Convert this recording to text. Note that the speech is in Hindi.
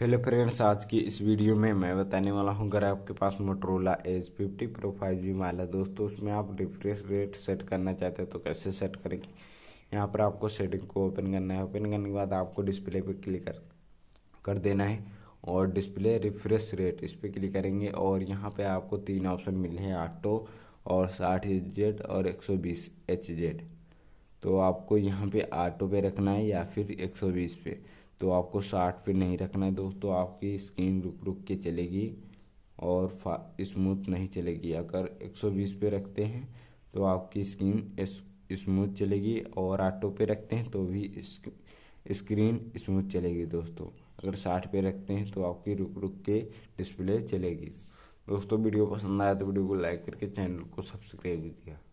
हेलो फ्रेंड्स आज की इस वीडियो में मैं बताने वाला हूं अगर आपके पास Motorola edge fifty pro five G माला दोस्तों उसमें आप रिफ्रेश रेट सेट करना चाहते हैं तो कैसे सेट करेंगे यहां पर आपको सेटिंग को ओपन करना है ओपन करने के बाद आपको डिस्प्ले पर क्लिक कर कर देना है और डिस्प्ले रिफ्रेश रेट इस पर क्लिक करेंगे और यहाँ पर आपको तीन ऑप्शन मिले हैं ऑटो और साठ एच जेड और एक सौ बीस एच जेड तो आपको यहाँ पर ऑटो पे रखना है या फिर एक सौ बीस पे तो आपको शार्ट पे नहीं रखना है दोस्तों आपकी स्क्रीन रुक रुक के चलेगी और स्मूथ नहीं चलेगी अगर 120 पे रखते हैं तो आपकी स्क्रीन स्मूथ चलेगी और ऑटो पे रखते हैं तो भी स्क्रीन स्मूथ चलेगी दोस्तों अगर साठ पे रखते हैं तो आपकी रुक रुक के डिस्प्ले चलेगी दोस्तों वीडियो पसंद आया तो वीडियो को लाइक करके चैनल को सब्सक्राइब किया